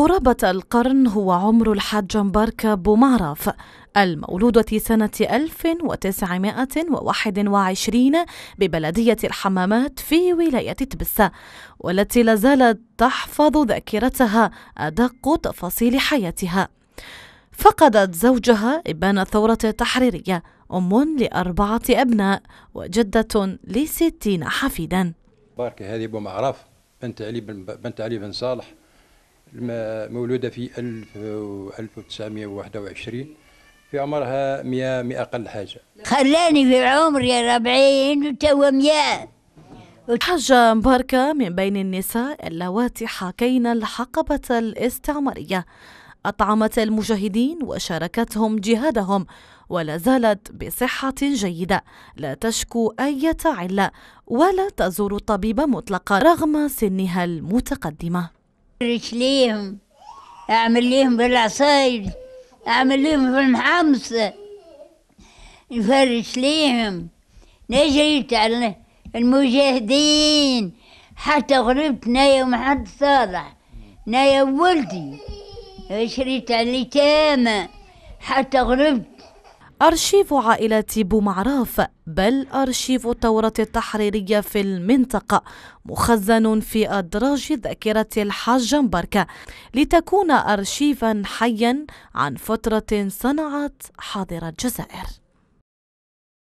قرابة القرن هو عمر الحاج مبارك بومعرف المولودة سنة 1921 ببلدية الحمامات في ولاية تبسة والتي لا زالت تحفظ ذاكرتها أدق تفاصيل حياتها فقدت زوجها إبان الثورة التحريرية أم لأربعة أبناء وجدة لستين حفيدا باركة هذه بومعرف بنت علي بن بنت علي بن صالح مولودة في 1921 في عمرها 100 100 أقل حاجة خلاني في عمري 40 وتوا 100 حاجة مباركة من بين النساء اللواتي حاكين الحقبة الاستعمارية أطعمت المجاهدين وشاركتهم جهادهم ولا زالت بصحة جيدة لا تشكو أي علة ولا تزور الطبيب مطلقا رغم سنها المتقدمة رجليهم أعمل لهم بالعصايد أعمل لهم في المحمصة نفرش ليهم نجريت على المجاهدين حتى غربت نايا ومحد صالح نايا ولدي شريت على اليتامى حتى غربت أرشيف عائلة بومعراف بل أرشيف الثورة التحريرية في المنطقة مخزن في أدراج ذاكرة الحاج مبركة لتكون أرشيفا حيا عن فترة صنعت حاضر الجزائر